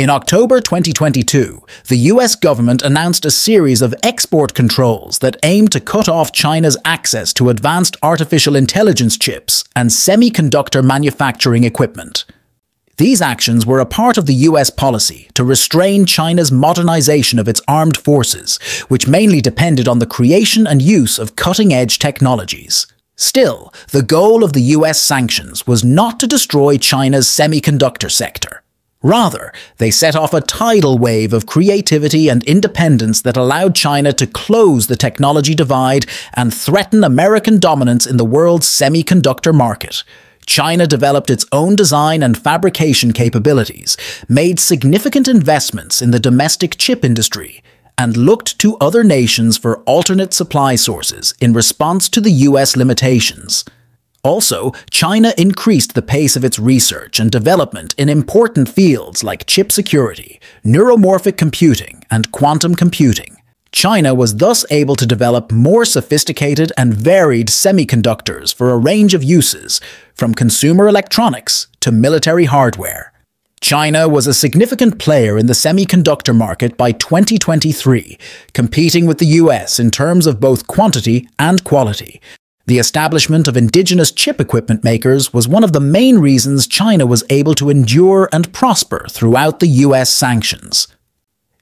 In October 2022, the US government announced a series of export controls that aim to cut off China's access to advanced artificial intelligence chips and semiconductor manufacturing equipment. These actions were a part of the US policy to restrain China's modernization of its armed forces, which mainly depended on the creation and use of cutting-edge technologies. Still, the goal of the US sanctions was not to destroy China's semiconductor sector. Rather, they set off a tidal wave of creativity and independence that allowed China to close the technology divide and threaten American dominance in the world's semiconductor market. China developed its own design and fabrication capabilities, made significant investments in the domestic chip industry, and looked to other nations for alternate supply sources in response to the US limitations. Also, China increased the pace of its research and development in important fields like chip security, neuromorphic computing, and quantum computing. China was thus able to develop more sophisticated and varied semiconductors for a range of uses, from consumer electronics to military hardware. China was a significant player in the semiconductor market by 2023, competing with the US in terms of both quantity and quality, the establishment of indigenous chip equipment makers was one of the main reasons China was able to endure and prosper throughout the US sanctions.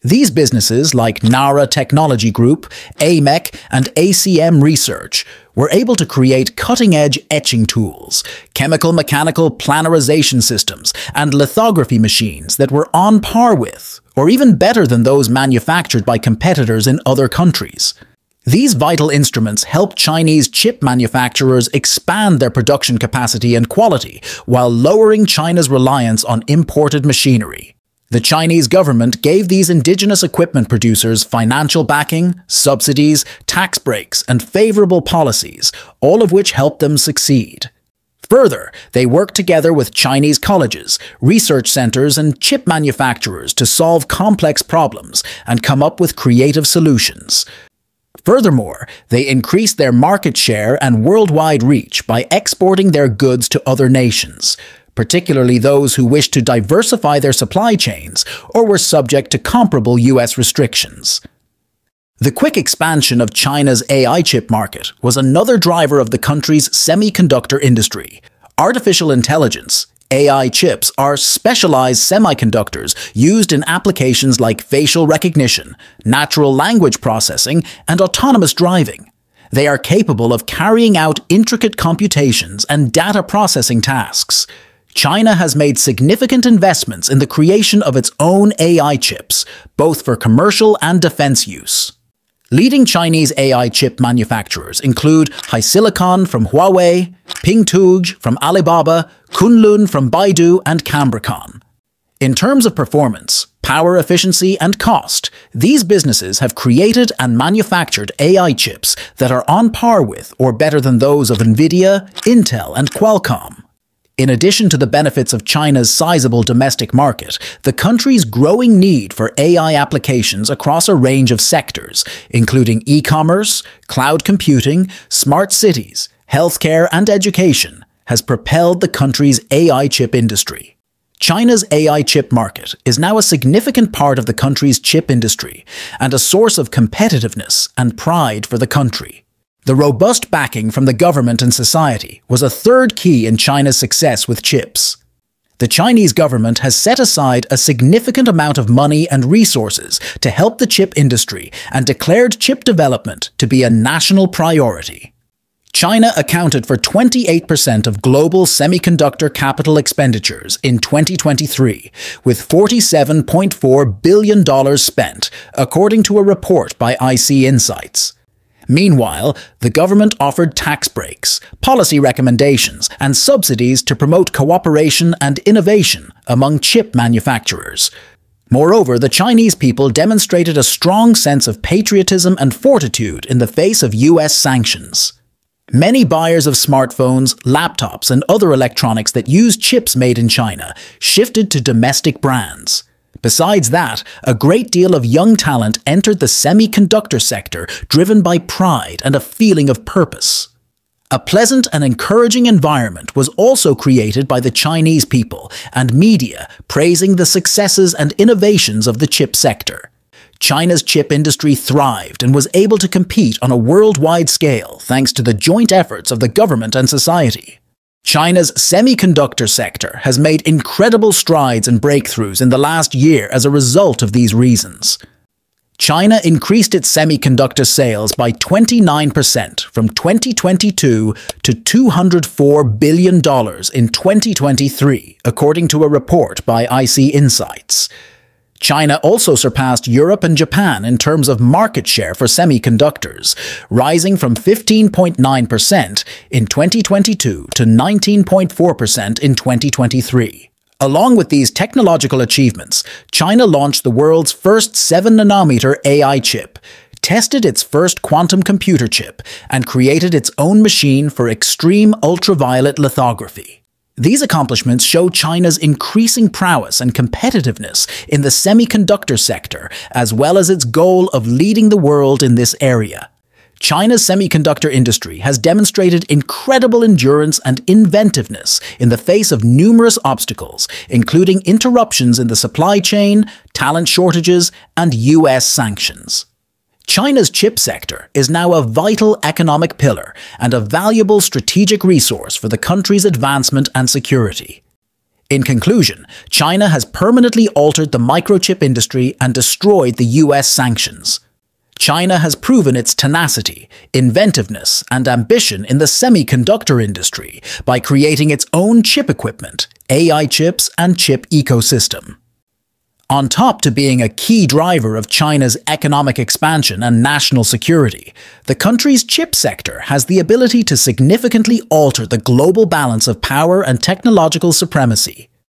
These businesses, like Nara Technology Group, AMEC, and ACM Research, were able to create cutting-edge etching tools, chemical-mechanical planarization systems, and lithography machines that were on par with, or even better than those manufactured by competitors in other countries. These vital instruments help Chinese chip manufacturers expand their production capacity and quality while lowering China's reliance on imported machinery. The Chinese government gave these indigenous equipment producers financial backing, subsidies, tax breaks, and favorable policies, all of which helped them succeed. Further, they worked together with Chinese colleges, research centers, and chip manufacturers to solve complex problems and come up with creative solutions. Furthermore, they increased their market share and worldwide reach by exporting their goods to other nations, particularly those who wished to diversify their supply chains or were subject to comparable US restrictions. The quick expansion of China's AI chip market was another driver of the country's semiconductor industry. Artificial intelligence AI chips are specialized semiconductors used in applications like facial recognition, natural language processing, and autonomous driving. They are capable of carrying out intricate computations and data processing tasks. China has made significant investments in the creation of its own AI chips, both for commercial and defense use. Leading Chinese AI chip manufacturers include HiSilicon from Huawei, Pingtuj from Alibaba, Kunlun from Baidu, and Cambricon. In terms of performance, power efficiency, and cost, these businesses have created and manufactured AI chips that are on par with or better than those of NVIDIA, Intel, and Qualcomm. In addition to the benefits of China's sizable domestic market, the country's growing need for AI applications across a range of sectors, including e-commerce, cloud computing, smart cities, healthcare, and education, has propelled the country's AI chip industry. China's AI chip market is now a significant part of the country's chip industry and a source of competitiveness and pride for the country. The robust backing from the government and society was a third key in China's success with chips. The Chinese government has set aside a significant amount of money and resources to help the chip industry and declared chip development to be a national priority. China accounted for 28% of global semiconductor capital expenditures in 2023, with $47.4 billion spent, according to a report by IC Insights. Meanwhile, the government offered tax breaks, policy recommendations, and subsidies to promote cooperation and innovation among chip manufacturers. Moreover, the Chinese people demonstrated a strong sense of patriotism and fortitude in the face of US sanctions. Many buyers of smartphones, laptops, and other electronics that use chips made in China shifted to domestic brands. Besides that, a great deal of young talent entered the semiconductor sector driven by pride and a feeling of purpose. A pleasant and encouraging environment was also created by the Chinese people and media praising the successes and innovations of the chip sector. China's chip industry thrived and was able to compete on a worldwide scale thanks to the joint efforts of the government and society. China's semiconductor sector has made incredible strides and breakthroughs in the last year as a result of these reasons. China increased its semiconductor sales by 29% from 2022 to $204 billion in 2023, according to a report by IC Insights. China also surpassed Europe and Japan in terms of market share for semiconductors, rising from 15.9% in 2022 to 19.4% in 2023. Along with these technological achievements, China launched the world's first 7-nanometer AI chip, tested its first quantum computer chip, and created its own machine for extreme ultraviolet lithography. These accomplishments show China's increasing prowess and competitiveness in the semiconductor sector, as well as its goal of leading the world in this area. China's semiconductor industry has demonstrated incredible endurance and inventiveness in the face of numerous obstacles, including interruptions in the supply chain, talent shortages, and US sanctions. China's chip sector is now a vital economic pillar and a valuable strategic resource for the country's advancement and security. In conclusion, China has permanently altered the microchip industry and destroyed the US sanctions. China has proven its tenacity, inventiveness, and ambition in the semiconductor industry by creating its own chip equipment, AI chips, and chip ecosystem on top to being a key driver of China's economic expansion and national security, the country's chip sector has the ability to significantly alter the global balance of power and technological supremacy.